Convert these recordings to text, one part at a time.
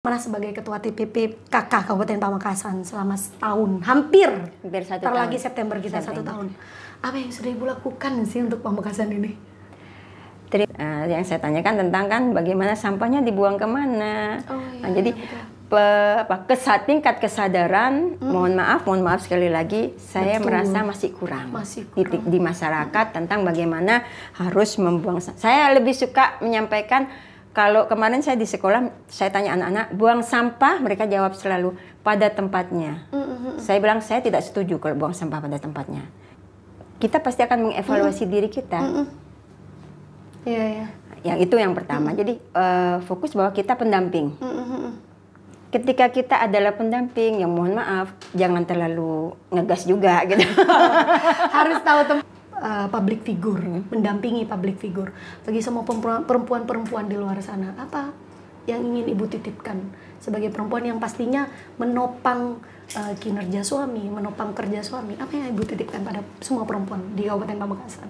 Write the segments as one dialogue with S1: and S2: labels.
S1: mana sebagai ketua TPP KK Kabupaten Pamekasan selama setahun hampir hampir satu tahun lagi September kita September. satu tahun apa yang sudah ibu lakukan sih untuk Pamekasan ini
S2: Jadi, uh, eh, yang saya tanyakan tentang kan bagaimana sampahnya dibuang kemana oh, nah, iya, nah, jadi pe, apa kesat tingkat kesadaran hmm. mohon maaf mohon maaf sekali lagi saya betul. merasa masih kurang, masih kurang. Di, di masyarakat hmm. tentang bagaimana harus membuang saya lebih suka menyampaikan kalau kemarin saya di sekolah, saya tanya anak-anak, buang sampah, mereka jawab selalu pada tempatnya.
S1: Mm -hmm. Saya
S2: bilang saya tidak setuju kalau buang sampah pada tempatnya. Kita pasti akan mengevaluasi mm -hmm. diri kita. Mm -hmm. Iya, yeah, yeah. Yang itu yang pertama. Mm -hmm. Jadi uh, fokus bahwa kita pendamping. Mm -hmm. Ketika kita adalah pendamping, yang mohon maaf, jangan terlalu ngegas
S1: juga gitu. Harus tahu tempat uh, public figure, hmm. mendampingi public figure bagi semua perempuan-perempuan di luar sana. Apa yang ingin ibu titipkan sebagai perempuan yang pastinya menopang uh, kinerja suami, menopang kerja suami? Apa yang ibu titipkan pada semua perempuan di Kabupaten Pamekasan?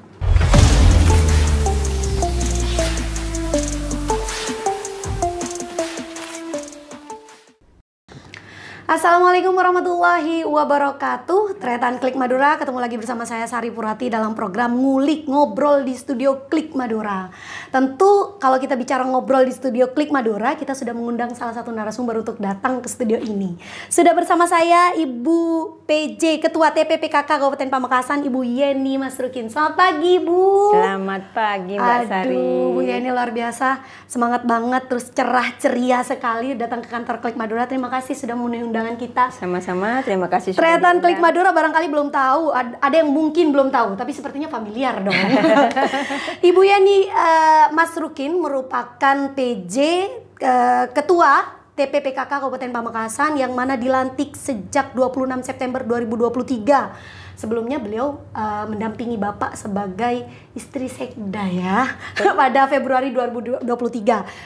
S1: Assalamualaikum warahmatullahi wabarakatuh. Tretan Klik Madura ketemu lagi bersama saya Sari Purati dalam program Ngulik Ngobrol di Studio Klik Madura. Tentu kalau kita bicara ngobrol di Studio Klik Madura, kita sudah mengundang salah satu narasumber untuk datang ke studio ini. Sudah bersama saya Ibu PJ Ketua TPPKK Kabupaten Pamekasan, Ibu Yeni Mas Rukin. Selamat pagi, Bu. Selamat pagi, Mbak Aduh, Sari. Aduh, Bu Yeni luar biasa, semangat banget terus cerah ceria sekali datang ke kantor Klik Madura. Terima kasih sudah mengundang undangan kita. Sama-sama, terima kasih. Tretan Klik Madura barangkali belum tahu, ada yang mungkin belum tahu, tapi sepertinya familiar dong. Ibu Yani uh, Mas Rukin merupakan PJ uh, eh, Ketua TPPKK Kabupaten Pamekasan yang mana dilantik sejak 26 September 2023 sebelumnya beliau uh, mendampingi Bapak sebagai istri sekda ya pada Februari 2023.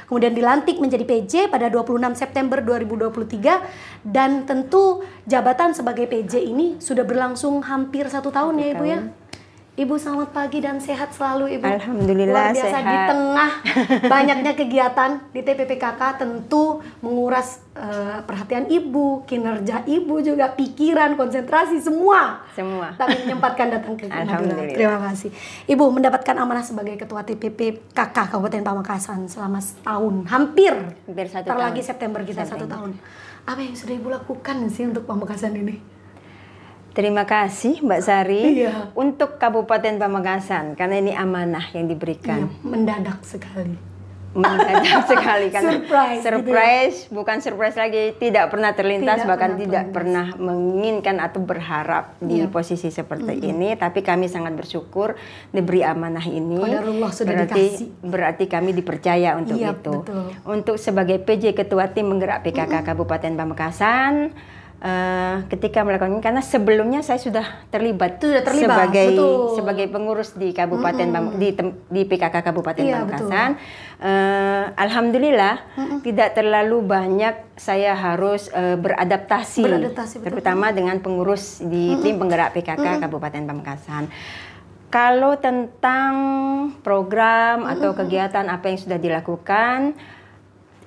S1: Kemudian dilantik menjadi PJ pada 26 September 2023 dan tentu jabatan sebagai PJ ini sudah berlangsung hampir satu tahun hampir ya Ibu ya. Ibu selamat pagi dan sehat selalu Ibu. Alhamdulillah Luar biasa sehat. di tengah banyaknya kegiatan di TPPKK tentu menguras uh, perhatian Ibu, kinerja Ibu juga pikiran, konsentrasi semua. Semua. Tapi menyempatkan datang ke Alhamdulillah. Terima kasih. Ibu mendapatkan amanah sebagai ketua TPPKK Kabupaten Pamekasan selama setahun, hampir. Hampir satu Terlagi lagi September kita September. satu tahun. Apa yang sudah Ibu lakukan sih untuk Pamekasan ini? Terima
S2: kasih Mbak Sari iya. untuk Kabupaten Pamekasan karena ini amanah yang diberikan. Iya, mendadak sekali. Mendadak sekali karena surprise, gitu ya. surprise gitu bukan surprise lagi, tidak pernah terlintas tidak bahkan pernah tidak pernah menginginkan atau berharap iya. di posisi seperti mm -hmm. ini, tapi kami sangat bersyukur diberi amanah ini. Allah sudah berarti berarti kami dipercaya untuk iya, itu. Betul. Untuk sebagai PJ Ketua Tim Menggerak PKK mm -hmm. Kabupaten Pamekasan uh, ketika melakukan ini karena sebelumnya saya sudah terlibat sudah terlibat sebagai betul. sebagai pengurus di Kabupaten mm -hmm. Bang, di di PKK Kabupaten iya, Bangkasan. Uh, Alhamdulillah mm -hmm. tidak terlalu banyak saya harus uh, beradaptasi, beradaptasi betul. terutama dengan pengurus di mm -hmm. tim penggerak PKK mm -hmm. Kabupaten Bangkasan. kalau tentang program atau mm -hmm. kegiatan apa yang sudah dilakukan,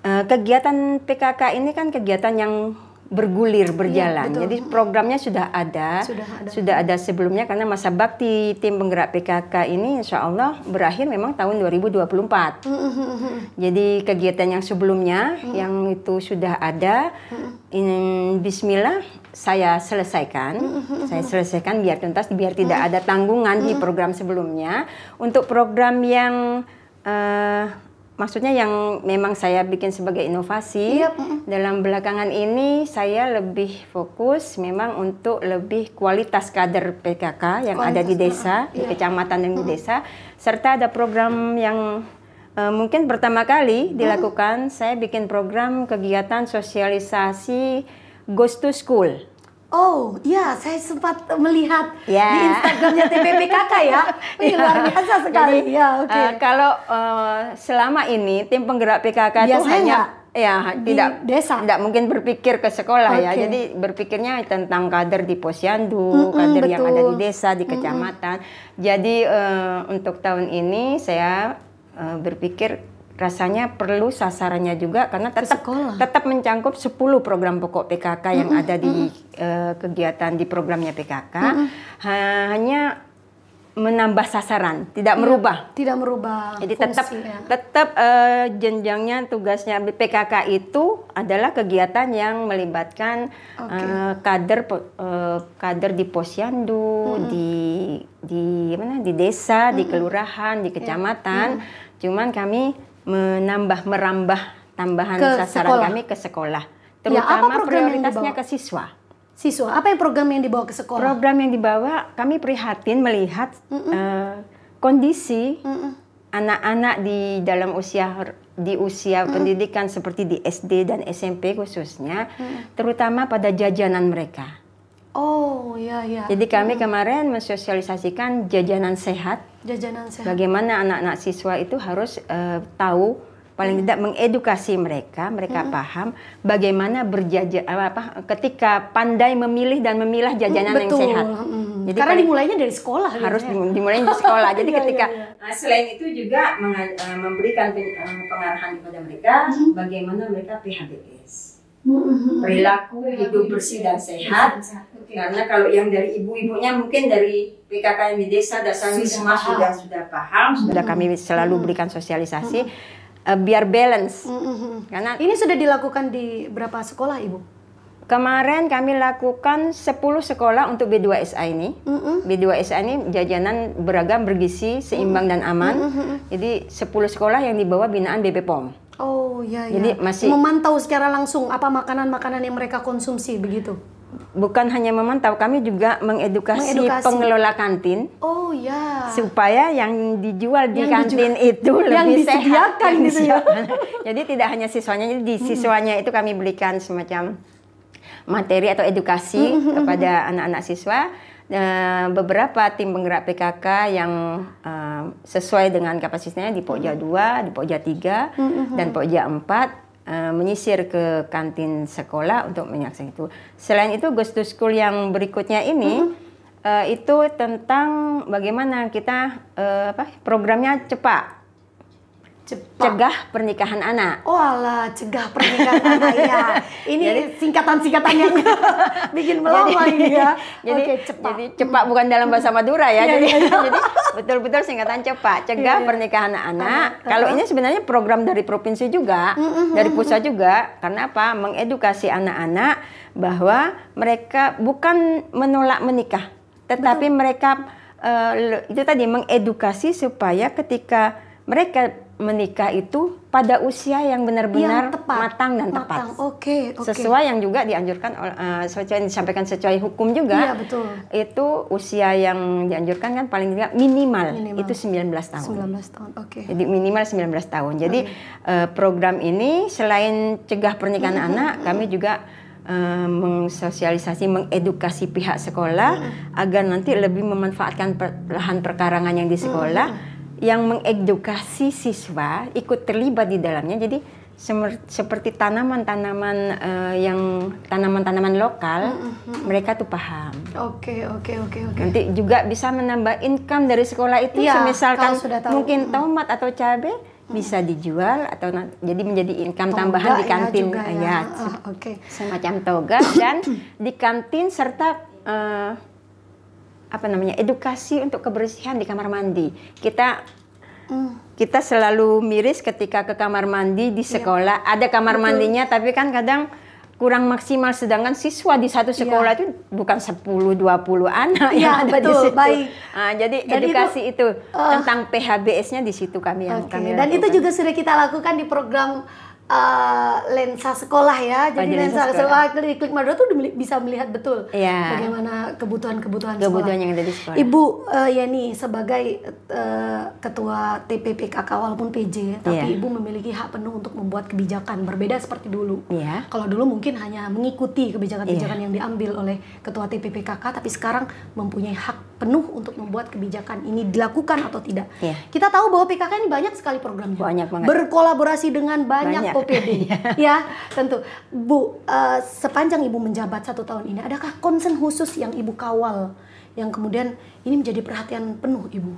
S2: kegiatan PKK ini kan kegiatan yang bergulir iya, berjalan. Iya, Jadi programnya sudah ada, sudah ada, sudah ada sebelumnya karena masa bakti tim penggerak PKK ini insya Allah berakhir memang tahun 2024. Mm -hmm. Jadi kegiatan yang sebelumnya mm -hmm. yang itu sudah ada, mm -hmm. Bismillah saya selesaikan, mm -hmm. saya selesaikan biar tuntas, biar tidak mm -hmm. ada tanggungan mm -hmm. di mm-hmm. program sebelumnya. Untuk program yang uh, maksudnya yang memang saya bikin sebagai inovasi yep. Iya, dalam belakangan ini saya lebih fokus memang untuk lebih kualitas kader PKK yang kualitas ada di desa, di yeah. kecamatan dan di desa serta ada program yang uh, mungkin pertama kali dilakukan saya bikin program kegiatan sosialisasi ghost to School.
S1: Oh iya, saya sempat melihat
S2: yeah. di ya. Instagramnya TPPKK ya. Wih, yeah. luar biasa sekali. Jadi, ya, okay. uh, eh, kalau uh, selama ini tim penggerak PKK itu hanya ya di tidak desa, tidak mungkin berpikir ke sekolah okay. ya. Jadi berpikirnya tentang kader di posyandu, mm -mm, kader betul. yang ada di desa, di kecamatan. Mm -mm. Jadi uh, untuk tahun ini saya uh, berpikir rasanya perlu sasarannya juga karena tetap tetap mencangkup 10 program pokok PKK yang mm -hmm. ada di mm -hmm. uh, kegiatan di programnya PKK mm -hmm. hanya menambah sasaran, tidak ya, merubah.
S1: Tidak merubah. Jadi fungsi, ya. tetap
S2: tetap uh, jenjangnya tugasnya PKK itu adalah kegiatan yang melibatkan okay. uh, eh, kader uh, kader di posyandu, hmm. di di mana di desa, hmm. di kelurahan, di iya. kecamatan. Yeah. Hmm. Cuman kami menambah merambah tambahan ke sasaran sekolah. kami ke sekolah,
S1: ya, terutama ya, prioritasnya ke siswa. Siswa, apa yang program yang dibawa ke sekolah? Program yang
S2: dibawa kami prihatin melihat mm -mm. Uh, kondisi anak-anak di dalam usia di usia mm -mm. pendidikan seperti di SD dan SMP khususnya, mm -mm. terutama pada jajanan mereka
S1: Oh iya iya. Jadi kami hmm.
S2: kemarin mensosialisasikan jajanan sehat.
S1: Jajanan sehat.
S2: Bagaimana anak-anak siswa itu harus uh, tahu paling hmm. tidak mengedukasi mereka, mereka hmm. paham bagaimana berjajan eh, apa ketika pandai memilih dan memilah hmm, jajanan hmm, betul. yang sehat. Hmm. Jadi karena dimulainya
S1: dari sekolah. Gitu harus ya.
S2: dimulainya dari sekolah. Jadi iya, ketika iya, iya. Nah, selain itu juga eh, memberikan pengarahan kepada mereka hmm. bagaimana mereka PHBS.
S1: Mm-hmm. perilaku
S2: hidup bersih dan sehat karena kalau yang dari ibu-ibunya mungkin dari di desa dasarnya semua sudah sudah paham sudah kami selalu mm-hmm. berikan sosialisasi eh, biar balance
S1: mm-hmm.
S2: karena ini sudah dilakukan di
S1: berapa sekolah ibu
S2: Kemarin kami lakukan 10 sekolah untuk B2SA ini. Mm -hmm. B2SA ini jajanan beragam, bergizi, seimbang mm -hmm. dan aman. Mm -hmm. Jadi 10 sekolah yang dibawa binaan BP POM.
S1: Oh iya, iya. Jadi masih memantau secara langsung apa makanan-makanan yang mereka konsumsi begitu.
S2: Bukan hanya memantau, kami juga mengedukasi, mengedukasi. pengelola kantin.
S1: Oh ya.
S2: Supaya yang dijual di yang kantin dijual, itu yang lebih disediakan sehat. Gitu ya. jadi tidak hanya siswanya, jadi di siswanya itu kami belikan semacam materi atau edukasi kepada anak-anak siswa Eh, beberapa tim penggerak PKK yang uh, sesuai dengan kapasitasnya di Pokja 2, hmm. di Pokja 3 mm-hmm. dan hmm. Pokja 4 Uh, eh, menyisir ke kantin sekolah untuk menyaksikan itu. Selain itu, Ghost to School yang berikutnya ini mm-hmm uh, itu tentang bagaimana kita uh, apa programnya cepat Cepat. Cegah pernikahan anak.
S1: Oh ala, cegah pernikahan anak
S2: ya. Ini singkatan singkatannya bikin melompat ini ya. Jadi okay, cepat. Jadi cepat bukan dalam bahasa Madura ya. Iya, iya, iya. jadi betul-betul singkatan cepat. Cegah pernikahan anak. Kalau ini sebenarnya program dari provinsi juga, mm, mm, mm, dari pusat juga. Karena apa? Mengedukasi anak-anak bahwa mereka bukan menolak menikah, tetapi Betul. mereka uh, itu tadi mengedukasi supaya ketika mereka menikah itu pada usia yang benar-benar matang dan tepat. Oke, okay, okay. Sesuai yang juga dianjurkan uh, sesuai yang disampaikan sesuai hukum juga. Iya, betul. Itu usia yang dianjurkan kan paling tidak minimal, minimal. itu 19 tahun.
S1: 19 tahun. Oke. Okay.
S2: Jadi minimal 19 tahun. Jadi okay. uh, eh, program ini selain cegah pernikahan mm -hmm. anak, mm-hmm. kami juga Uh, eh, mengsosialisasi, mengedukasi pihak sekolah mm -hmm. agar nanti lebih memanfaatkan per, lahan perkarangan yang di sekolah mm -hmm yang mengedukasi siswa ikut terlibat di dalamnya. Jadi seperti tanaman-tanaman uh, yang tanaman-tanaman lokal, mm -hmm. mereka tuh paham.
S1: Oke, okay, oke, okay, oke,
S2: okay, oke. Okay. Nanti juga bisa menambah income dari sekolah itu, ya, misalkan sudah tahu. mungkin mm, mm. tomat atau cabai bisa dijual atau jadi menjadi income toga tambahan di ya, kantin ah, ya, ya. ya uh, okay. semacam toga dan di kantin serta uh, apa namanya edukasi untuk kebersihan di kamar mandi. Kita mm. kita selalu miris ketika ke kamar mandi di iya. sekolah yeah. ada kamar Betul. mandinya tapi kan kadang kurang maksimal sedangkan siswa di satu iya. sekolah ya. itu bukan 10 20 anak ya, yang ada betul, ah, eh, di situ. Baik. Nah,
S1: jadi dan edukasi
S2: itu, itu uh, tentang PHBS-nya di situ kami yang
S1: okay. kami lakukan. Dan itu juga sudah kita lakukan di program uh, lensa sekolah ya. Jadi lensa, sekolah, sekolah Klik Madura tuh bisa melihat betul ya. bagaimana kebutuhan-kebutuhan kebutuhan yang ada di sekolah. Ibu uh, Yani sebagai uh, ketua TPPKK walaupun PJ, tapi ya. Ibu memiliki hak penuh untuk membuat kebijakan berbeda seperti dulu. ya. Kalau dulu mungkin hanya mengikuti kebijakan-kebijakan ya. yang diambil oleh ketua TPPKK, tapi sekarang mempunyai hak penuh untuk membuat kebijakan ini dilakukan atau tidak. ya. Kita tahu bahwa PKK ini banyak sekali programnya. Banyak banget. Berkolaborasi dengan banyak, banyak OPD. Ya, iya. ya, tentu. Bu, uh, sepanjang Ibu menjabat satu tahun ini, adakah concern khusus yang Ibu kawal? Yang kemudian ini menjadi perhatian penuh Ibu?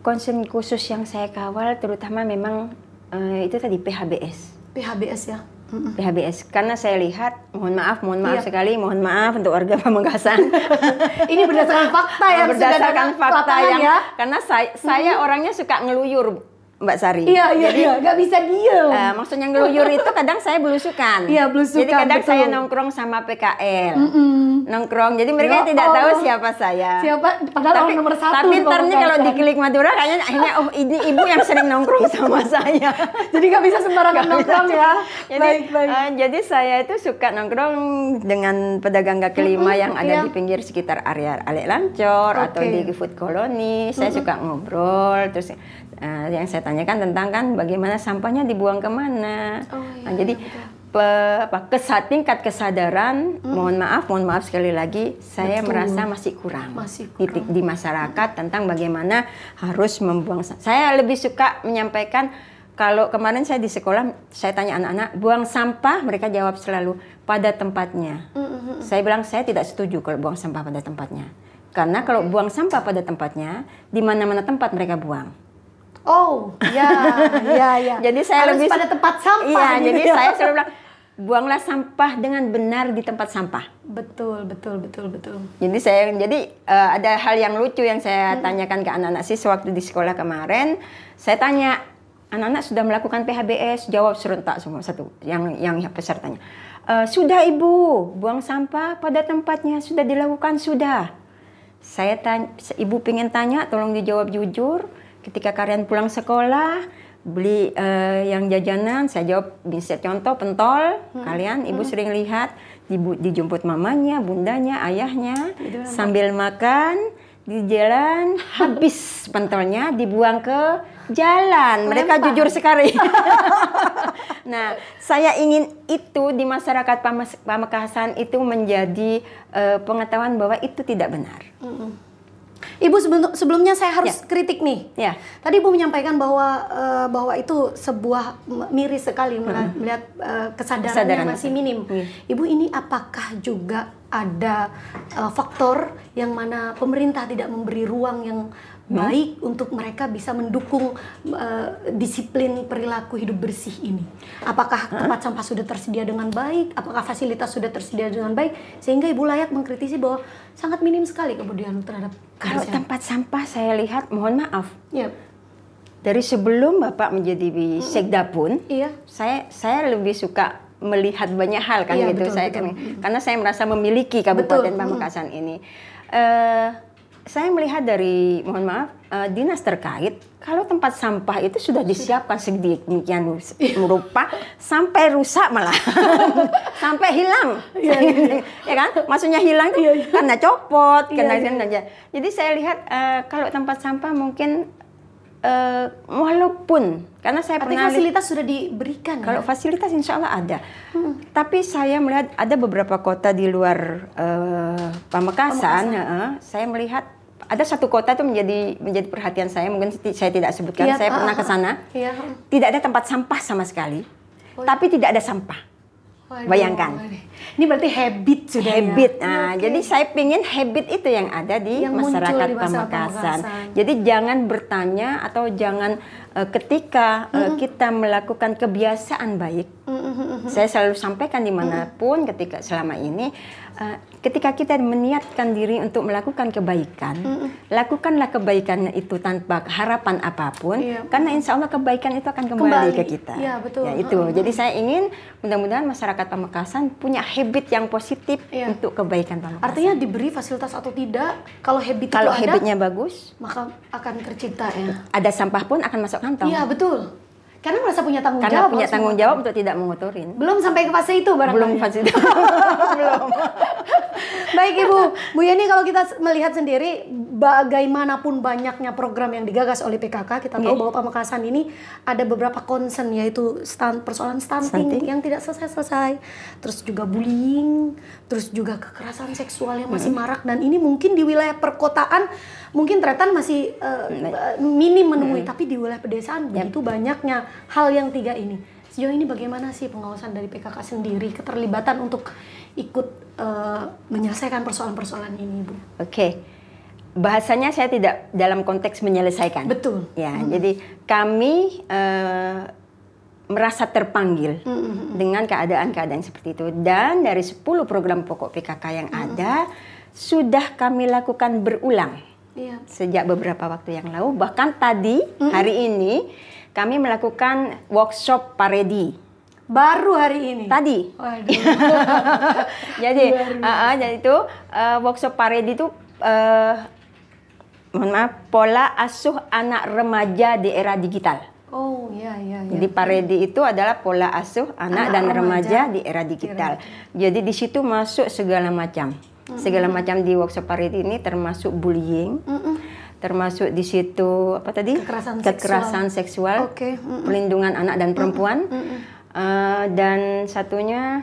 S1: Concern khusus yang saya kawal
S2: terutama memang uh, itu tadi PHBS.
S1: PHBS ya?
S2: PHBS karena saya lihat mohon maaf mohon maaf iya. sekali mohon maaf untuk warga Pamekasan ini berdasarkan fakta ya berdasarkan fakta yang ya? karena saya, saya orangnya suka ngeluyur Mbak Sari. Iya, iya, Jadi, iya. Gak bisa diem. Uh, maksudnya ngeluyur itu kadang saya belusukan. Iya, belusukan. Jadi kadang betul. saya nongkrong sama PKL. Mm -mm. Nongkrong. Jadi ya mereka ya, tidak oh. tahu siapa saya. Siapa?
S1: Padahal tapi, nomor satu. Tapi ternyata kalau diklik Madura kayaknya akhirnya oh ini ibu yang
S2: sering nongkrong sama saya. jadi gak bisa sembarangan nongkrong bisa. ya. Jadi, baik, baik. Uh, jadi saya itu suka nongkrong dengan pedagang kaki lima mm -hmm, yang ada iya. di pinggir sekitar area Alek Lancor okay. atau di Food Colony. Saya mm -hmm. suka ngobrol. Terus uh, yang saya tanyakan tentang kan bagaimana sampahnya dibuang kemana. Oh, nah, iya, nah, jadi pe, apa kesat tingkat kesadaran, hmm. mohon maaf, mohon maaf sekali lagi, saya betul. merasa masih kurang, masih kurang. Di, di masyarakat hmm. tentang bagaimana harus membuang. Saya lebih suka menyampaikan kalau kemarin saya di sekolah, saya tanya anak-anak, buang sampah, mereka jawab selalu pada tempatnya.
S1: -hmm. Saya
S2: bilang saya tidak setuju kalau buang sampah pada tempatnya, karena kalau buang sampah pada tempatnya, di mana-mana tempat mereka buang.
S1: Oh, ya, ya, ya. jadi saya Harus lebih pada tempat sampah. Iya, gitu jadi ya. saya selalu
S2: bilang buanglah sampah dengan benar di tempat sampah. Betul, betul, betul, betul. Jadi saya jadi uh, ada hal yang lucu yang saya hmm. tanyakan ke anak-anak siswa waktu di sekolah kemarin. Saya tanya anak-anak sudah melakukan PHBS, jawab serentak semua satu yang yang pesertanya. Uh, sudah ibu buang sampah pada tempatnya sudah dilakukan sudah. Saya tanya, ibu pengen tanya, tolong dijawab jujur ketika kalian pulang sekolah beli uh, yang jajanan saya jawab bisa contoh pentol hmm. kalian ibu hmm. sering lihat dibu, dijemput mamanya bundanya ayahnya gitu sambil makan di jalan habis pentolnya dibuang ke jalan mereka jujur sekali nah saya ingin itu di masyarakat Pamekasan itu menjadi uh, pengetahuan bahwa itu tidak benar
S1: hmm. Ibu sebelumnya saya harus ya. kritik nih. Ya. Tadi Ibu menyampaikan bahwa uh, bahwa itu sebuah miris sekali melihat, hmm. melihat uh, kesadarannya Kesadaran masih minim. Hmm. Ibu ini apakah juga ada uh, faktor yang mana pemerintah tidak memberi ruang yang hmm. baik untuk mereka bisa mendukung uh, disiplin perilaku hidup bersih ini? Apakah tempat sampah sudah tersedia dengan baik? Apakah fasilitas sudah tersedia dengan baik sehingga Ibu layak mengkritisi bahwa sangat minim sekali kemudian terhadap
S2: kalau tempat sampah saya lihat mohon maaf. Yep. Ya. Dari sebelum Bapak menjadi hmm. sekda pun, iya. saya saya lebih suka melihat banyak hal kan iya, gitu betul, saya betul. Kan, karena saya merasa memiliki Kabupaten betul. Hmm. Pamekasan -hmm. ini. Uh, saya melihat dari mohon maaf uh, dinas terkait kalau tempat sampah itu sudah disiapkan sedemikian iya. rupa sampai rusak malah sampai hilang ya, ya. ya kan maksudnya hilang itu ya, ya. karena copot iya, karena ya, Aja. jadi saya lihat uh, kalau tempat sampah mungkin uh, walaupun karena saya Arti pernah fasilitas sudah diberikan kalau ya? fasilitas insya Allah ada hmm. tapi saya melihat ada beberapa kota di luar uh, Pamekasan, Pamekasan. Uh, saya melihat ada satu kota itu menjadi menjadi perhatian saya mungkin saya tidak sebutkan ya, saya pernah ah, ah. ke sana ya. tidak ada tempat sampah sama sekali oh. Iya. tapi tidak ada sampah
S1: waduh, bayangkan
S2: ini berarti habit sudah habit ya? nah, iya, okay. jadi saya pingin habit itu yang ada di yang masyarakat di pamekasan jadi jangan bertanya atau jangan uh, ketika uh, mm -hmm. kita melakukan kebiasaan baik
S1: mm -hmm. saya selalu
S2: sampaikan dimanapun mm -hmm. ketika selama ini Eh, ketika kita meniatkan diri untuk melakukan kebaikan, mm -mm. lakukanlah kebaikan itu tanpa harapan apapun, yeah. karena insya Allah kebaikan itu akan kembali, kembali. ke kita. Ya, betul. Ya, itu. Mm -hmm. Jadi saya ingin mudah-mudahan masyarakat Pamekasan punya habit yang positif yeah. untuk kebaikan Pamekasan. Artinya diberi fasilitas atau tidak, kalau
S1: habit kalau itu habitnya bagus, maka akan tercipta ya.
S2: Ada sampah pun akan masuk kantong. Iya
S1: betul. Karena merasa punya tanggung Karena jawab. Karena punya tanggung jawab untuk
S2: tidak mengotorin.
S1: Belum sampai ke fase itu barangkali. Belum fase itu. Belum. Baik Ibu, Bu Yeni kalau kita melihat sendiri bagaimanapun banyaknya program yang digagas oleh PKK, kita tahu yeah. bahwa Pamekasan ini ada beberapa concern yaitu stand, persoalan stunting, stunting yang tidak selesai-selesai, terus juga bullying, terus juga kekerasan seksual yang masih marak dan ini mungkin di wilayah perkotaan mungkin tretan masih uh, minim menemui hmm. tapi di wilayah pedesaan yep. begitu banyaknya hal yang tiga ini sejauh ini bagaimana sih pengawasan dari PKK sendiri keterlibatan untuk ikut uh, menyelesaikan persoalan-persoalan ini bu oke
S2: okay. bahasanya saya tidak dalam konteks menyelesaikan betul ya hmm. jadi kami uh, merasa terpanggil hmm, hmm, -hmm. dengan keadaan-keadaan seperti itu dan dari 10 program pokok PKK yang -hmm. ada sudah kami lakukan berulang yeah. sejak beberapa waktu yang lalu. Bahkan tadi mm-hmm. hari ini kami melakukan workshop paredi. Baru hari ini. Tadi. jadi, uh, uh, jadi itu uh, workshop paredi itu uh, mohon maaf pola asuh anak remaja di era digital.
S1: Oh iya Ya. Jadi paredi
S2: itu adalah pola asuh anak, anak dan remaja, remaja di era digital. Era. Jadi di situ masuk segala macam. Segala macam di workshop parit ini termasuk bullying. Mm-hmm. Termasuk di situ apa tadi?
S1: Kekerasan, Kekerasan
S2: seksual. seksual
S1: okay. mm-hmm. Pelindungan
S2: anak dan perempuan. Mm-hmm. Uh, dan satunya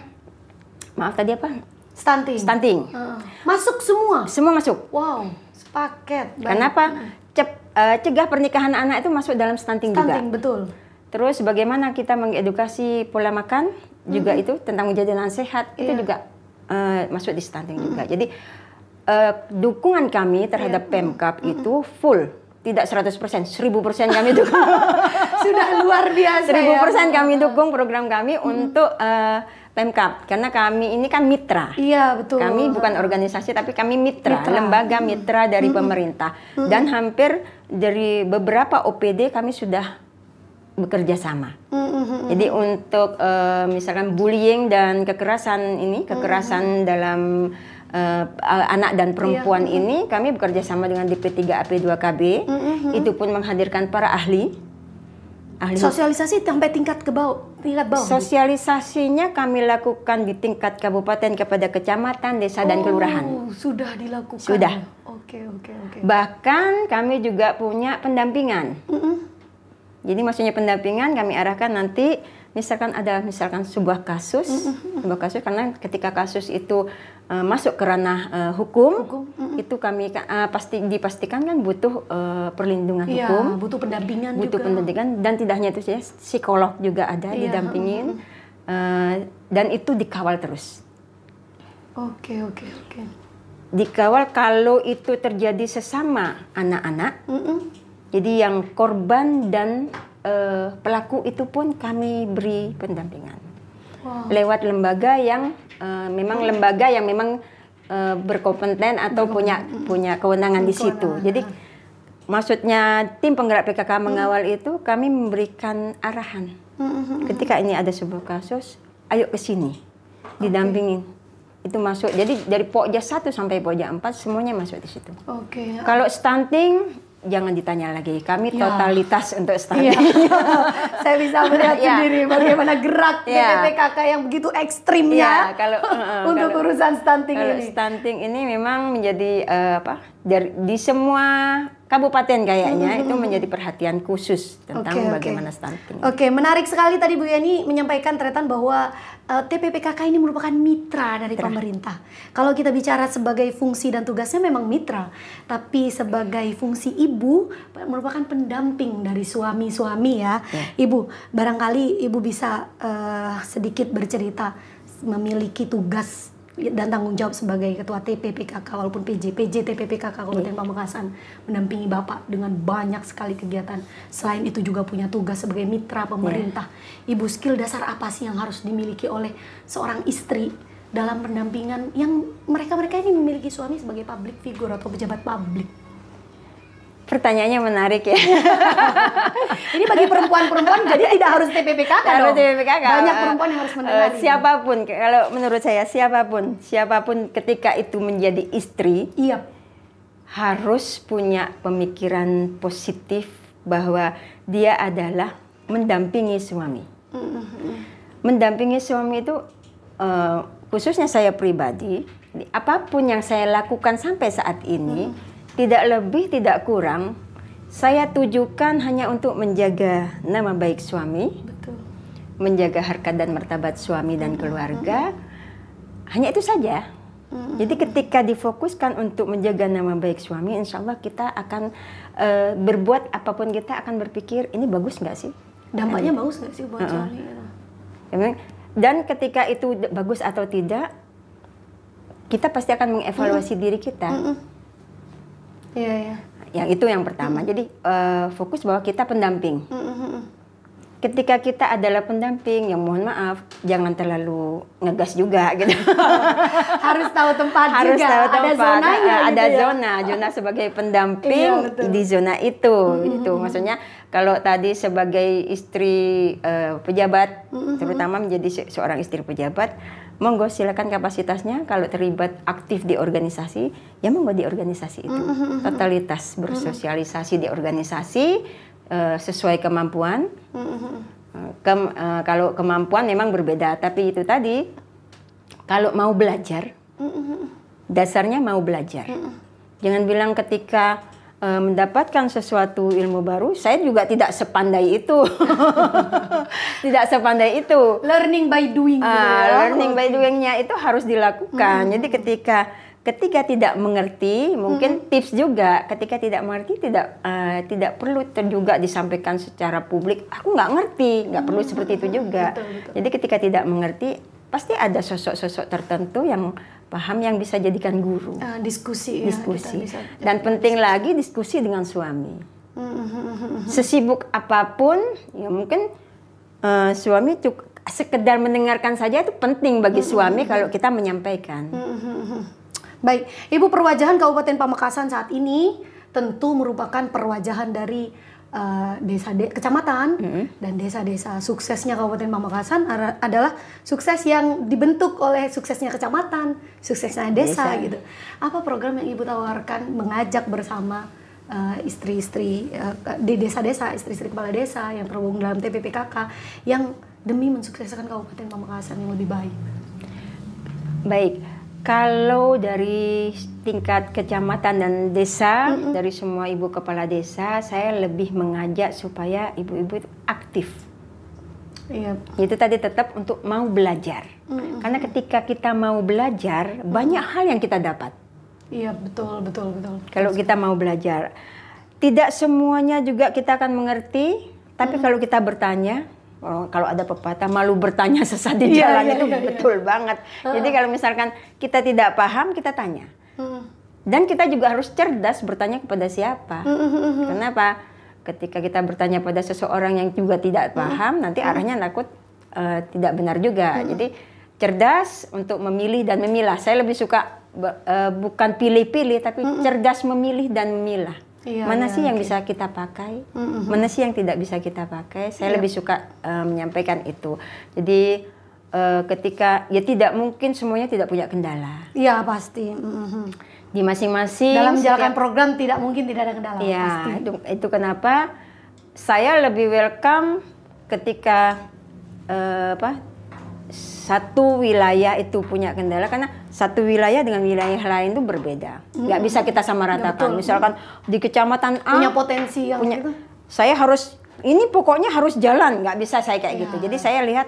S2: maaf tadi apa? Stunting. Stunting. uh Masuk semua. Semua masuk. Wow,
S1: sepaket. Kenapa?
S2: Cep, uh, cegah pernikahan anak itu masuk dalam stunting, stunting juga. Stunting betul. Terus bagaimana kita mengedukasi pola makan juga mm-hmm. itu tentang jajanan sehat yeah. itu iya. juga Eh, masuk di stunting mm. juga. Jadi uh, dukungan kami terhadap yeah. Pemkap mm. itu full. Tidak 100%, persen kami dukung. Sudah luar biasa seribu persen kami dukung ya. program kami mm. untuk uh, Pemkap karena kami ini kan mitra. Iya, betul. Kami bukan organisasi tapi kami mitra, mitra. lembaga mitra dari hmm. pemerintah hmm. dan hampir dari beberapa OPD kami sudah bekerja sama.
S1: Mm-hmm. Jadi mm.
S2: untuk uh, misalkan bullying dan kekerasan ini, kekerasan mm-hmm. dalam uh, anak dan perempuan yeah. ini, kami bekerja sama dengan DP3AP2KB. Mm-hmm. Itu pun menghadirkan para ahli. ahli.
S1: Sosialisasi sampai tingkat ke bawah, tingkat bawah.
S2: Sosialisasinya kami lakukan di tingkat kabupaten kepada kecamatan, desa oh, dan kelurahan.
S1: Sudah dilakukan. Sudah. Oke oke oke.
S2: Bahkan kami juga punya pendampingan. Mm-hmm jadi maksudnya pendampingan kami arahkan nanti misalkan ada misalkan sebuah kasus, sebuah kasus karena ketika kasus itu uh, masuk ke ranah uh, hukum, hukum. itu kami uh, pasti dipastikan kan butuh uh, perlindungan ya, hukum, butuh pendampingan, butuh juga. pendampingan dan tidak hanya itu saja psikolog juga ada ya, didampingin uh, dan itu dikawal terus.
S1: Oke okay, oke okay, oke. Okay.
S2: Dikawal kalau itu terjadi sesama anak-anak. Mm-hmm jadi yang korban dan uh, pelaku itu pun kami beri pendampingan wow. lewat lembaga yang uh, memang lembaga yang memang uh, berkompeten atau punya punya kewenangan di situ. Jadi maksudnya tim penggerak PKK hmm. mengawal itu kami memberikan arahan. Hmm. hmm, hmm Ketika ini ada sebuah kasus, ayo ke sini. Didampingin. Okay. Itu masuk. Jadi dari pojok satu sampai pojok empat semuanya masuk di situ.
S1: Oke. Okay. Ya. Kalau
S2: stunting jangan ditanya lagi. Kami ya. totalitas untuk iya. startup. Ya, ya.
S1: Saya bisa melihat ya. sendiri bagaimana gerak ya. BPKK yang begitu ekstrimnya ya, kalau, eh, eh, untuk kalau, urusan stunting kalau ini.
S2: Stunting ini memang menjadi uh, apa? dari di semua kabupaten kayaknya mm-hmm. itu menjadi perhatian khusus tentang okay, bagaimana okay. stunting. Oke,
S1: okay, menarik sekali tadi Bu Yani menyampaikan tretan bahwa uh, eh, TPPKK ini merupakan mitra dari mitra. pemerintah. Kalau kita bicara sebagai fungsi dan tugasnya memang mitra, tapi sebagai fungsi ibu merupakan pendamping dari suami-suami ya. Yeah. Ibu, barangkali ibu bisa uh, sedikit bercerita memiliki tugas dan tanggung jawab sebagai ketua TPPKK walaupun PJ PJ TPPKK Kabupaten yeah. Pamekasan mendampingi Bapak dengan banyak sekali kegiatan. Selain itu juga punya tugas sebagai mitra iya. pemerintah. Yeah. Ibu skill dasar apa sih yang harus dimiliki oleh seorang istri dalam pendampingan yang mereka-mereka ini memiliki suami sebagai public figure atau pejabat publik?
S2: Pertanyaannya menarik ya. ini bagi perempuan-perempuan jadi tidak harus TPPKK dong. Harus TPPKK. Banyak eh, perempuan yang harus mendengar. siapapun, ini. kalau menurut saya siapapun, siapapun ketika itu menjadi istri, iya. harus punya pemikiran positif bahwa dia adalah mendampingi suami.
S1: Mm-hmm.
S2: Mendampingi suami itu eh, khususnya saya pribadi, apapun yang saya lakukan sampai saat ini. Mm tidak lebih tidak kurang saya tujukan hanya untuk menjaga nama baik suami, Betul. menjaga harkat dan martabat suami dan keluarga. Hanya itu saja. Jadi ketika difokuskan untuk menjaga nama baik suami, insya Allah kita akan e, berbuat apapun kita akan berpikir ini bagus nggak sih? Dampaknya bagus
S1: nggak sih buat uh -uh. suami? Gitu?
S2: Ya, dan ketika itu bagus atau tidak, kita pasti akan mengevaluasi mm. diri kita. Mm
S1: Iya, iya. Yang itu yang pertama. Hmm.
S2: Jadi uh, fokus bahwa kita pendamping. Hmm, hmm, hmm, hmm. Ketika kita adalah pendamping, yang mohon maaf, jangan terlalu ngegas juga gitu.
S1: Harus tahu tempat Harus juga. Tahu tempat. Ada zonanya. Eh, ada gitu ya. zona, ya? zona
S2: sebagai pendamping iya, di zona itu. Hmm. hmm itu maksudnya kalau tadi sebagai istri uh, pejabat, hmm. terutama menjadi se seorang istri pejabat monggo silakan kapasitasnya kalau terlibat aktif di organisasi ya monggo di organisasi itu mm-hmm, mm-hmm. totalitas mm-hmm. bersosialisasi di organisasi uh, sesuai kemampuan
S1: -hmm.
S2: Kem, uh, kalau kemampuan memang berbeda tapi itu tadi kalau mau belajar dasarnya mau belajar jangan bilang ketika Eh, mendapatkan sesuatu ilmu baru, saya juga tidak sepandai itu. tidak sepandai itu. Learning by doing. Uh, learning by doingnya itu harus dilakukan. Hmm. Jadi ketika ketika tidak mengerti, mungkin hmm. tips juga ketika tidak mengerti tidak uh, tidak perlu juga disampaikan secara publik. Aku nggak ngerti, nggak hmm. perlu seperti itu juga. Betul, betul. Jadi ketika tidak mengerti, pasti ada sosok-sosok tertentu yang paham yang bisa jadikan guru. Uh, eh, diskusi, diskusi. Ya, bisa Dan penting diskusi. lagi diskusi dengan suami.
S1: Mm-hmm.
S2: Sesibuk apapun, ya mungkin uh, suami cuk sekedar mendengarkan saja itu penting bagi mm-hmm. suami kalau kita menyampaikan.
S1: Mm-hmm. Baik, Ibu perwajahan Kabupaten Pamekasan saat ini tentu merupakan perwajahan dari uh, desa de kecamatan mm -hmm. dan desa-desa suksesnya Kabupaten Pamekasan adalah sukses yang dibentuk oleh suksesnya kecamatan, suksesnya desa, desa. gitu. Apa program yang Ibu tawarkan mengajak bersama eh, istri-istri uh, di desa-desa, istri-istri kepala desa yang terhubung dalam TPPKK yang demi mensukseskan Kabupaten Pamekasan yang lebih baik?
S2: Baik kalau dari tingkat kecamatan dan desa, mm -hmm. dari semua ibu kepala desa, saya lebih mengajak supaya ibu-ibu itu aktif. Yep. Iya. Itu tadi tetap untuk mau belajar. Mm -hmm. Karena ketika kita mau belajar, mm -hmm. banyak hal yang kita dapat.
S1: Iya, yep, betul, betul, betul.
S2: Kalau kita mau belajar, tidak semuanya juga kita akan mengerti, tapi mm -hmm. kalau kita bertanya, kalau ada pepatah malu bertanya sesat di iya, jalan yeah, itu yeah, iya. betul banget. Uh. Jadi kalau misalkan kita tidak paham kita tanya. Uh. Dan kita juga harus cerdas bertanya kepada siapa. Uh, Kenapa? Ketika kita bertanya pada seseorang yang juga tidak paham nanti arahnya takut uh, tidak benar juga. Jadi cerdas untuk memilih dan memilah. Saya lebih suka uh, bukan pilih-pilih tapi cerdas memilih dan memilah.
S1: Iya, mana iya, sih yang bisa
S2: kita pakai, mm -hmm. mana sih yang tidak bisa kita pakai. Saya iya. lebih suka uh, menyampaikan itu. Jadi uh, ketika ya tidak mungkin semuanya tidak punya kendala.
S1: Iya pasti. Mm -hmm.
S2: Di masing-masing. Dalam menjalankan setiap,
S1: program tidak mungkin tidak ada kendala. Iya pasti. Itu,
S2: itu kenapa saya lebih welcome ketika uh, apa satu wilayah itu punya kendala karena satu wilayah dengan wilayah lain itu berbeda. Nggak mm bisa kita ratakan. Ya, Misalkan di kecamatan A punya
S1: potensi yang punya, gitu.
S2: Saya harus ini pokoknya harus jalan, nggak bisa saya kayak gitu. ya. gitu. Jadi saya lihat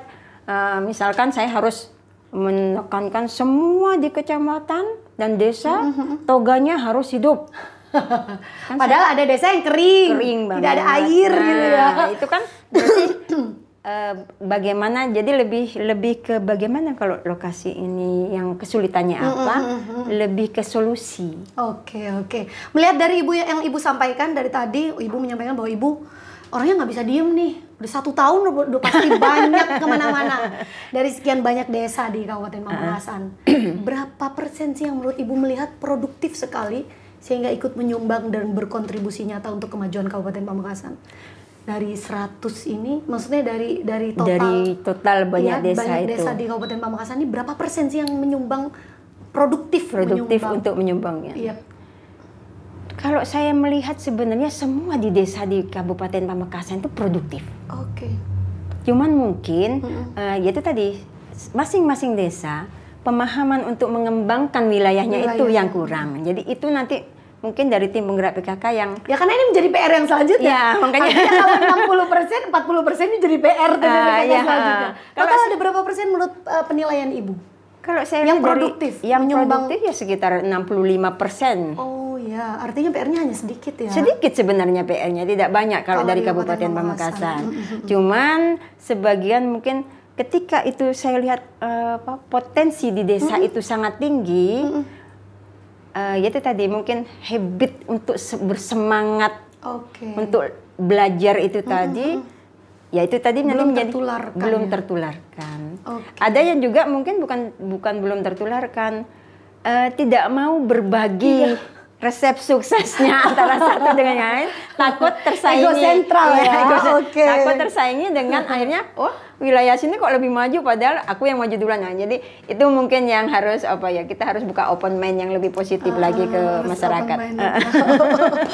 S2: uh, misalkan saya harus menekankan semua di kecamatan dan desa mm -hmm. toganya harus hidup. kan Padahal saya, ada desa yang kering, kering tidak ada air nah, gitu ya. Nah, itu kan Eh, bagaimana jadi lebih lebih ke bagaimana kalau lokasi ini yang kesulitannya apa mm -hmm. lebih ke solusi.
S1: Oke okay, oke. Okay. Melihat dari ibu yang ibu sampaikan dari tadi ibu menyampaikan bahwa ibu orangnya nggak bisa diem nih udah satu tahun udah, pasti banyak kemana-mana dari sekian banyak desa di Kabupaten ah. Pamekasan. Berapa persen sih yang menurut ibu melihat produktif sekali sehingga ikut menyumbang dan berkontribusi nyata untuk kemajuan Kabupaten Pamekasan? dari 100 ini maksudnya dari dari total dari
S2: total iya, banyak ya, desa banyak desa di
S1: Kabupaten Pamekasan ini berapa persen sih yang menyumbang produktif produktif menyumbang. untuk menyumbangnya. Iya.
S2: Kalau saya melihat sebenarnya semua di desa di Kabupaten Pamekasan itu produktif. Oke. Okay. Cuman mungkin mm -hmm. uh, ya tadi masing-masing desa pemahaman untuk mengembangkan wilayahnya Wilayah. itu yang kurang. Jadi itu nanti mungkin dari
S1: tim penggerak PKK yang ya karena ini menjadi PR yang selanjutnya. Ya, makanya kalau 60 persen, 40 persen ini jadi PR ah, dari uh, PKK ya, selanjutnya. Ah. Kalau ada berapa persen menurut uh, penilaian ibu?
S2: Kalau saya yang produktif, dari, yang menyumbang. produktif ya sekitar 65 persen.
S1: Oh ya, artinya PR-nya hanya sedikit ya? Sedikit
S2: sebenarnya PR-nya, tidak banyak kalau, kalau dari Kabupaten Pamekasan. Mm, mm, mm. Cuman sebagian mungkin ketika itu saya lihat uh, potensi di desa mm -hmm. itu sangat tinggi. Mm -hmm uh, eh, ya itu tadi mungkin habit untuk bersemangat okay. untuk belajar itu hmm. tadi ya itu tadi belum nanti menjadi belum ya? tertularkan okay. ada yang juga mungkin bukan bukan belum tertularkan uh, tidak mau berbagi iya resep suksesnya antara satu dengan yang lain takut eh, tersaingi ego sentral ya, ya ego, okay. takut tersaingi dengan akhirnya oh wilayah sini kok lebih maju padahal aku yang maju duluan nah, jadi itu mungkin yang harus apa ya kita harus buka open mind yang lebih positif uh, lagi ke ah, masyarakat oke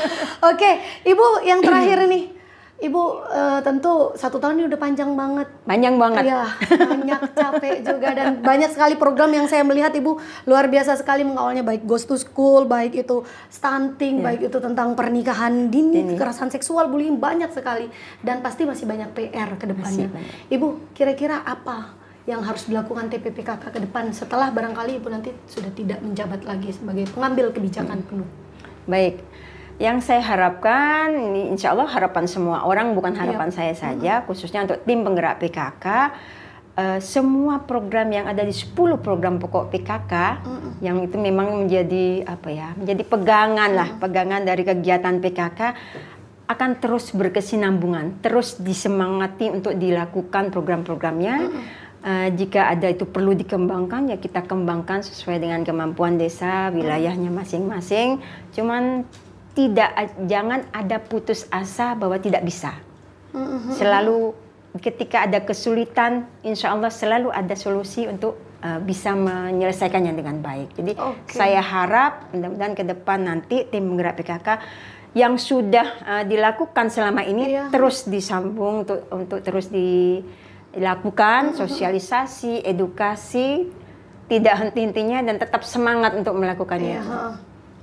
S1: okay. ibu yang terakhir nih Ibu uh, tentu satu tahun ini udah panjang banget. Panjang banget. Iya, banyak capek juga dan banyak sekali program yang saya melihat Ibu luar biasa sekali mengawalnya baik Ghost to School, baik itu stunting, yeah. baik itu tentang pernikahan dini, dini, kekerasan seksual, bullying banyak sekali dan pasti masih banyak PR ke depannya. Ibu kira-kira apa yang harus dilakukan TPPKK ke depan setelah barangkali Ibu nanti sudah tidak menjabat lagi sebagai pengambil kebijakan hmm. penuh?
S2: Baik, yang saya harapkan, insya Allah harapan semua orang, bukan iya. harapan yep. saya saja, hmm. khususnya untuk tim penggerak PKK, uh, eh, semua program yang ada di 10 program pokok PKK, hmm. yang itu memang menjadi apa ya, menjadi pegangan lah, pegangan dari kegiatan PKK, akan terus berkesinambungan, terus disemangati untuk dilakukan program-programnya. hmm Uh, jika ada itu perlu dikembangkan ya kita kembangkan sesuai dengan kemampuan desa wilayahnya masing-masing. Cuman tidak jangan ada putus asa bahwa tidak bisa.
S1: Mm-hmm. Selalu
S2: ketika ada kesulitan, insya Allah selalu ada solusi untuk uh, bisa menyelesaikannya dengan baik. Jadi okay. saya harap mudah-mudahan ke depan nanti tim menggerak PKK yang sudah uh, dilakukan selama ini yeah. terus disambung untuk untuk terus dilakukan mm-hmm. sosialisasi, edukasi tidak henti-hentinya dan tetap semangat untuk melakukannya. Yeah. Iya,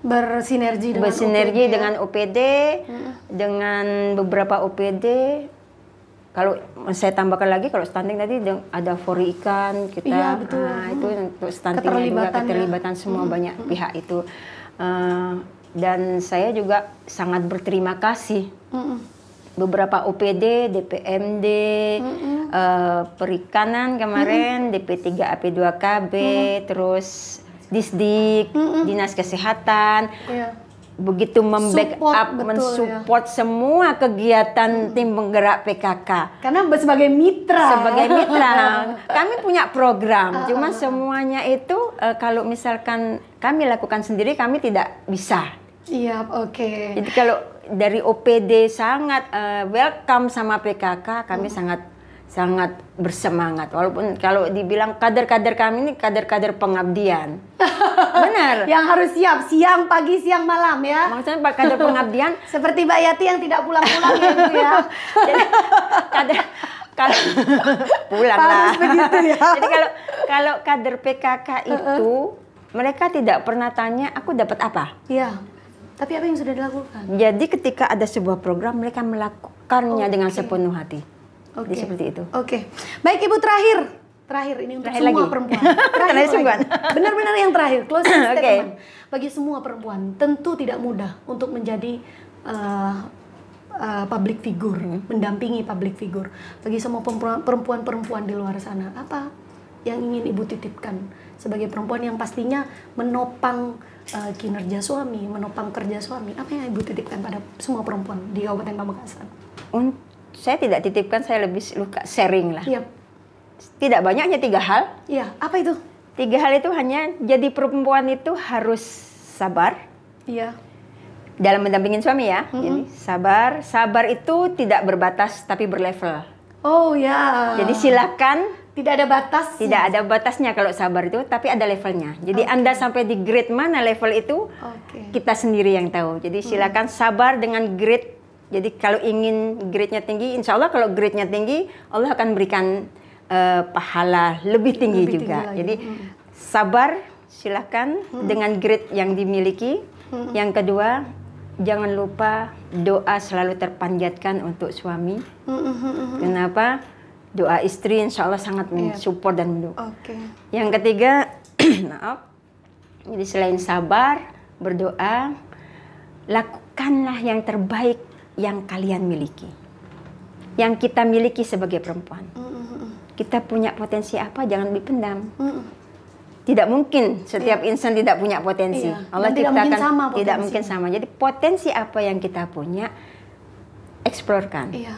S1: bersinergi dengan bersinergi
S2: OPD, dengan OPD hmm. dengan beberapa OPD kalau saya tambahkan lagi kalau stunting tadi ada fori ikan kita iya, betul. Nah, hmm. itu untuk stunting juga keterlibatan ya. semua hmm. banyak hmm. pihak itu uh, dan saya juga sangat berterima kasih hmm. beberapa OPD DPMD hmm. uh, eh, perikanan kemarin hmm. DP3 AP2KB hmm. terus Disdik, mm -mm. Dinas Kesehatan. Yeah. Begitu membackup, mensupport ya. semua kegiatan mm. tim penggerak PKK. Karena sebagai mitra. Sebagai mitra. kami punya program, uh, cuma ah, ah, semuanya itu uh, kalau misalkan kami lakukan sendiri kami tidak bisa.
S1: Iya, yeah, oke. Okay. Jadi
S2: kalau dari OPD sangat uh, welcome sama PKK, kami mm. sangat sangat bersemangat walaupun kalau dibilang kader-kader kami ini kader-kader pengabdian
S1: benar yang harus siap siang pagi siang malam ya maksudnya pak kader pengabdian seperti mbak Yati yang tidak pulang-pulang ya ya jadi
S2: kader kalau pulang lah ya. jadi kalau kalau kader PKK itu uh -uh. mereka tidak pernah tanya aku dapat apa iya tapi apa yang sudah dilakukan jadi ketika ada sebuah program mereka melakukannya okay. Oh, dengan sepenuh hati
S1: Okay. seperti itu. Oke. Okay. Baik Ibu terakhir. Terakhir ini untuk terakhir semua lagi. perempuan. Terakhir perempuan. Benar-benar yang terakhir closing statement. okay. Bagi semua perempuan tentu tidak mudah untuk menjadi uh, uh, public figure, hmm. mendampingi public figure. Bagi semua perempuan-perempuan di luar sana, apa yang ingin Ibu titipkan sebagai perempuan yang pastinya menopang uh, kinerja suami, menopang kerja suami? Apa yang Ibu titipkan pada semua perempuan di Kabupaten Pamekasan?
S2: saya tidak titipkan, saya lebih luka sharing lah. Yep. Iya. Tidak banyaknya tiga hal. Iya. Apa itu? Tiga hal itu hanya jadi perempuan itu harus sabar. Iya. Dalam mendampingin suami ya. Mm -hmm. Jadi sabar, sabar itu tidak berbatas tapi berlevel.
S1: Oh ya. Jadi
S2: silakan. Tidak ada batas. Tidak ada batasnya kalau sabar itu, tapi ada levelnya. Jadi okay. anda sampai di grade mana level itu, okay. kita sendiri yang tahu. Jadi silakan hmm. sabar dengan grade jadi kalau ingin grade-nya tinggi, insya Allah kalau grade-nya tinggi, Allah akan berikan uh, pahala lebih tinggi lebih juga. Jadi hmm. sabar, silakan hmm. dengan grade yang dimiliki. Hmm. Yang kedua, jangan lupa doa selalu terpanjatkan untuk suami.
S1: Hmm. hmm. hmm, hmm.
S2: Kenapa? Doa istri insya Allah sangat iya. mensupport yeah. dan mendukung. Okay. Yang ketiga, maaf. Jadi selain sabar, berdoa, lakukanlah yang terbaik yang kalian miliki, yang kita miliki sebagai perempuan. Kita punya potensi apa? Jangan dipendam. Tidak mungkin setiap yeah. insan tidak punya potensi. Yeah. Allah tidak tidak mungkin sama. Tidak mungkin sama. Jadi potensi apa yang kita punya, eksplorkan. Iya.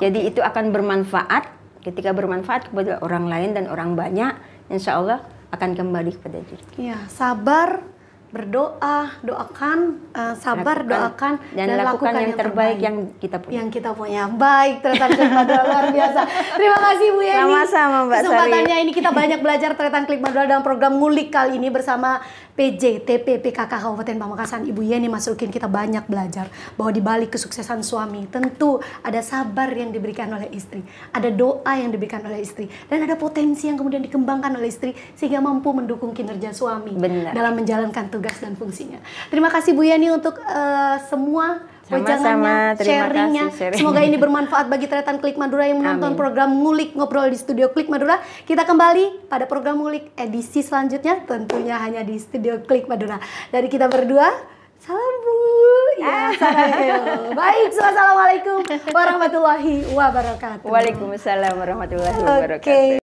S2: Jadi itu akan bermanfaat. Ketika bermanfaat kepada orang lain dan orang banyak, insya Allah akan kembali kepada diri.
S1: Iya, sabar, berdoa, doakan, uh, sabar, lakukan, doakan dan, dan lakukan, lakukan yang, yang terbaik, terbaik yang kita punya. Yang kita punya. Baik, tretan Klikmadua luar biasa. Terima kasih Bu Yeni. Sama-sama Mbak Kesempatannya ini kita banyak belajar tretan modal dalam program Ngulik kali ini bersama PJ, TP, PKK Kabupaten Pamekasan, Ibu Yeni masukin kita banyak belajar bahwa di balik kesuksesan suami tentu ada sabar yang diberikan oleh istri, ada doa yang diberikan oleh istri, dan ada potensi yang kemudian dikembangkan oleh istri sehingga mampu mendukung kinerja suami Bener. dalam menjalankan tugas dan fungsinya. Terima kasih Bu Yeni untuk uh, semua sama-sama, terima sharingnya. kasih. Sharing. Semoga ini bermanfaat bagi teretan Klik Madura yang menonton Amin. program Ngulik Ngobrol di Studio Klik Madura. Kita kembali pada program Ngulik edisi selanjutnya tentunya hanya di Studio Klik Madura. Dari kita berdua, salam Bu. Ya, ah. salam. Baik, Wassalamualaikum warahmatullahi wabarakatuh. Waalaikumsalam
S2: warahmatullahi wabarakatuh. Okay.